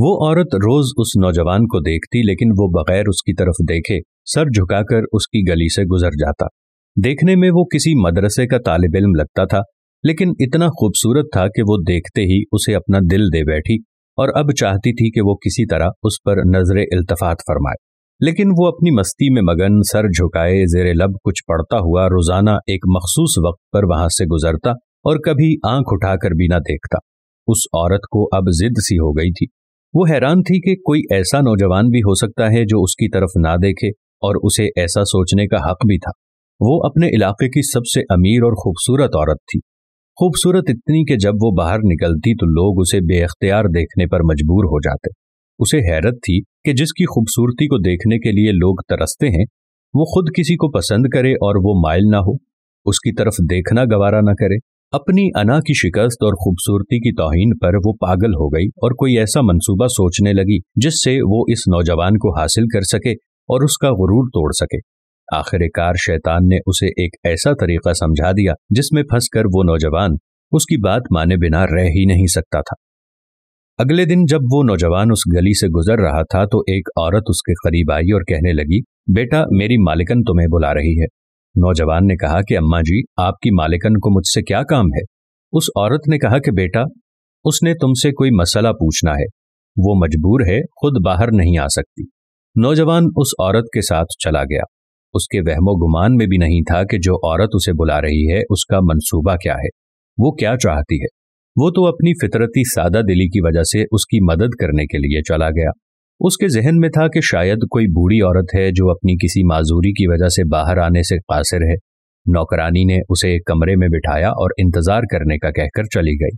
वो औरत रोज उस नौजवान को देखती लेकिन वो बगैर उसकी तरफ देखे सर झुकाकर उसकी गली से गुजर जाता देखने में वो किसी मदरसे का तालब इल्म लगता था लेकिन इतना खूबसूरत था कि वो देखते ही उसे अपना दिल दे बैठी और अब चाहती थी कि वो किसी तरह उस पर नजर इल्तफात फरमाए लेकिन वो अपनी मस्ती में मगन सर झुकाए जेर लब कुछ पड़ता हुआ रोजाना एक मखसूस वक्त पर वहां से गुजरता और कभी आंख उठाकर भी ना देखता उस औरत को अब जिद सी हो गई थी वो हैरान थी कि कोई ऐसा नौजवान भी हो सकता है जो उसकी तरफ ना देखे और उसे ऐसा सोचने का हक भी था वो अपने इलाके की सबसे अमीर और खूबसूरत औरत थी खूबसूरत इतनी कि जब वो बाहर निकलती तो लोग उसे बेअख्तियार देखने पर मजबूर हो जाते उसे हैरत थी कि जिसकी खूबसूरती को देखने के लिए लोग तरसते हैं वो खुद किसी को पसंद करे और वो मायल ना हो उसकी तरफ देखना गवारा ना करे अपनी अना की शिकस्त और खूबसूरती की तोहिन पर वो पागल हो गई और कोई ऐसा मंसूबा सोचने लगी जिससे वो इस नौजवान को हासिल कर सके और उसका गुरूर तोड़ सके आखिरकार शैतान ने उसे एक ऐसा तरीका समझा दिया जिसमें फंसकर वो नौजवान उसकी बात माने बिना रह ही नहीं सकता था अगले दिन जब वो नौजवान उस गली से गुजर रहा था तो एक औरत उसके करीब आई और कहने लगी बेटा मेरी मालिकन तुम्हें बुला रही है नौजवान ने कहा कि अम्मा जी आपकी मालिकन को मुझसे क्या काम है उस औरत ने कहा कि बेटा उसने तुमसे कोई मसला पूछना है वो मजबूर है खुद बाहर नहीं आ सकती नौजवान उस औरत के साथ चला गया उसके वहमो गुमान में भी नहीं था कि जो औरत उसे बुला रही है उसका मंसूबा क्या है वो क्या चाहती है वो तो अपनी फितरती सादा दिली की वजह से उसकी मदद करने के लिए चला गया उसके जहन में था कि शायद कोई बूढ़ी औरत है जो अपनी किसी माजूरी की वजह से बाहर आने से कासिर है नौकरानी ने उसे एक कमरे में बिठाया और इंतजार करने का कहकर चली गई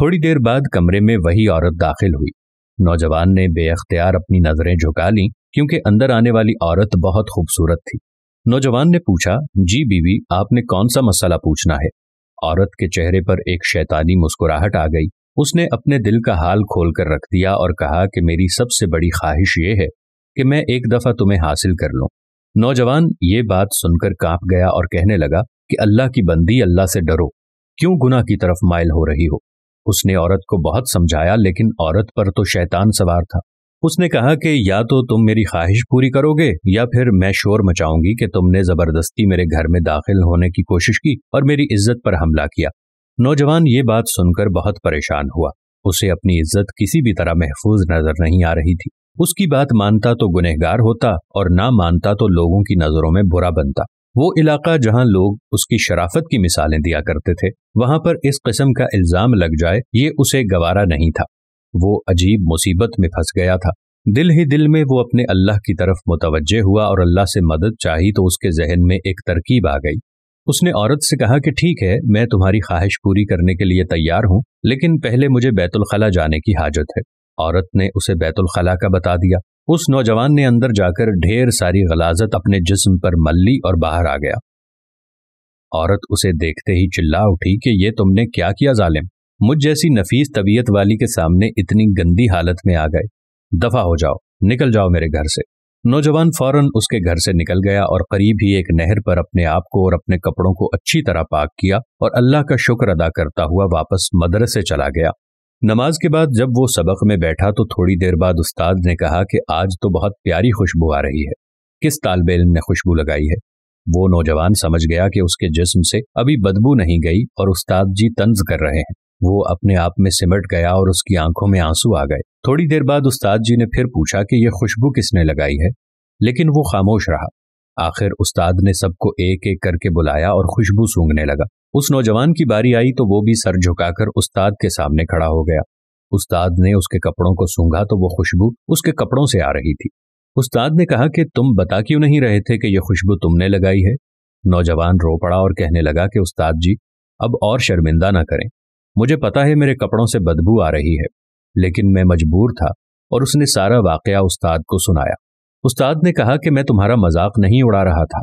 थोड़ी देर बाद कमरे में वही औरत दाखिल हुई नौजवान ने बेअख्तियार अपनी नजरें झुका ली क्योंकि अंदर आने वाली औरत बहुत खूबसूरत थी नौजवान ने पूछा जी बीवी आपने कौन सा मसला पूछना है औरत के चेहरे पर एक शैतानी मुस्कुराहट आ गई उसने अपने दिल का हाल खोलकर रख दिया और कहा कि मेरी सबसे बड़ी ख्वाहिश ये है कि मैं एक दफा तुम्हें हासिल कर लूं नौजवान ये बात सुनकर कांप गया और कहने लगा कि अल्लाह की बंदी अल्लाह से डरो क्यों गुना की तरफ माइल हो रही हो उसने औरत को बहुत समझाया लेकिन औरत पर तो शैतान सवार था उसने कहा कि या तो तुम मेरी ख्वाहिश पूरी करोगे या फिर मैं शोर मचाऊंगी कि तुमने जबरदस्ती मेरे घर में दाखिल होने की कोशिश की और मेरी इज्जत पर हमला किया नौजवान ये बात सुनकर बहुत परेशान हुआ उसे अपनी इज्जत किसी भी तरह महफूज नजर नहीं आ रही थी उसकी बात मानता तो गुनहगार होता और ना मानता तो लोगों की नजरों में बुरा बनता वो इलाका जहां लोग उसकी शराफत की मिसालें दिया करते थे वहां पर इस किस्म का इल्जाम लग जाए ये उसे गवारा नहीं था वो अजीब मुसीबत में फंस गया था दिल ही दिल में वो अपने अल्लाह की तरफ मुतवजह हुआ और अल्लाह से मदद चाही तो उसके जहन में एक तरकीब आ गई उसने औरत से कहा कि ठीक है मैं तुम्हारी ख्वाहिश पूरी करने के लिए तैयार हूँ लेकिन पहले मुझे बैतुलखला जाने की हाजत है औरत ने उसे बैतुलखला का बता दिया उस नौजवान ने अंदर जाकर ढेर सारी गलाजत अपने जिस्म पर मल्ली और बाहर आ गया औरत उसे देखते ही चिल्ला उठी कि ये तुमने क्या किया जालिम मुझ जैसी नफीस तबीयत वाली के सामने इतनी गंदी हालत में आ गए दफा हो जाओ निकल जाओ मेरे घर से नौजवान फौरन उसके घर से निकल गया और करीब ही एक नहर पर अपने आप को और अपने कपड़ों को अच्छी तरह पाक किया और अल्लाह का शुक्र अदा करता हुआ वापस मदरसे चला गया नमाज के बाद जब वो सबक में बैठा तो थोड़ी देर बाद उस्ताद ने कहा कि आज तो बहुत प्यारी खुशबू आ रही है किस तालब इलम ने खुशबू लगाई है वो नौजवान समझ गया कि उसके जिस्म से अभी बदबू नहीं गई और उस्ताद जी तंज कर रहे हैं वो अपने आप में सिमट गया और उसकी आंखों में आंसू आ गए थोड़ी देर बाद उस्ताद जी ने फिर पूछा कि यह खुशबू किसने लगाई है लेकिन वो खामोश रहा आखिर उस्ताद ने सबको एक एक करके बुलाया और खुशबू सूंघने लगा उस नौजवान की बारी आई तो वो भी सर झुकाकर उस्ताद के सामने खड़ा हो गया उस्ताद ने उसके कपड़ों को सूंघा तो वो खुशबू उसके कपड़ों से आ रही थी उस्ताद ने कहा कि तुम बता क्यों नहीं रहे थे कि यह खुशबू तुमने लगाई है नौजवान रो पड़ा और कहने लगा कि उस्ताद जी अब और शर्मिंदा ना करें मुझे पता है मेरे कपड़ों से बदबू आ रही है लेकिन मैं मजबूर था और उसने सारा वाकया उस्ताद को सुनाया उस्ताद ने कहा कि मैं तुम्हारा मजाक नहीं उड़ा रहा था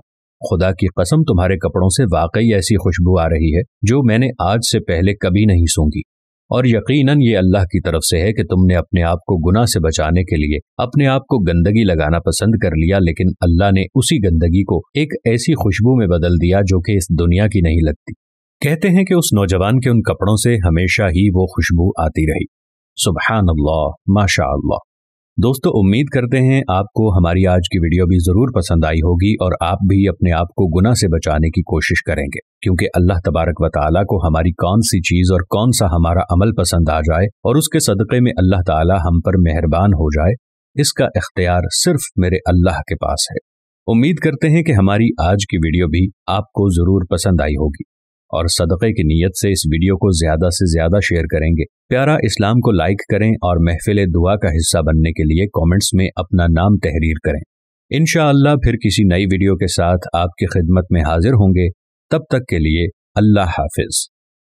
खुदा की कसम तुम्हारे कपड़ों से वाकई ऐसी खुशबू आ रही है जो मैंने आज से पहले कभी नहीं सूंगी और यकीनन ये अल्लाह की तरफ से है कि तुमने अपने आप को गुनाह से बचाने के लिए अपने आप को गंदगी लगाना पसंद कर लिया लेकिन अल्लाह ने उसी गंदगी को एक ऐसी खुशबू में बदल दिया जो कि इस दुनिया की नहीं लगती कहते हैं कि उस नौजवान के उन कपड़ों से हमेशा ही वो खुशबू आती रही सुबहान अल्लाह माशा अल्लाह दोस्तों उम्मीद करते हैं आपको हमारी आज की वीडियो भी ज़रूर पसंद आई होगी और आप भी अपने आप को गुना से बचाने की कोशिश करेंगे क्योंकि अल्लाह तबारक व ताला को हमारी कौन सी चीज़ और कौन सा हमारा अमल पसंद आ जाए और उसके सदक़े में अल्लाह ताला हम पर मेहरबान हो जाए इसका इख्तियार सिर्फ मेरे अल्लाह के पास है उम्मीद करते हैं कि हमारी आज की वीडियो भी आपको ज़रूर पसंद आई होगी और सदक़े की नीयत से इस वीडियो को ज़्यादा से ज़्यादा शेयर करेंगे प्यारा इस्लाम को लाइक करें और महफिल दुआ का हिस्सा बनने के लिए कमेंट्स में अपना नाम तहरीर करें इन फिर किसी नई वीडियो के साथ आपकी खिदमत में हाजिर होंगे तब तक के लिए अल्लाह हाफिज़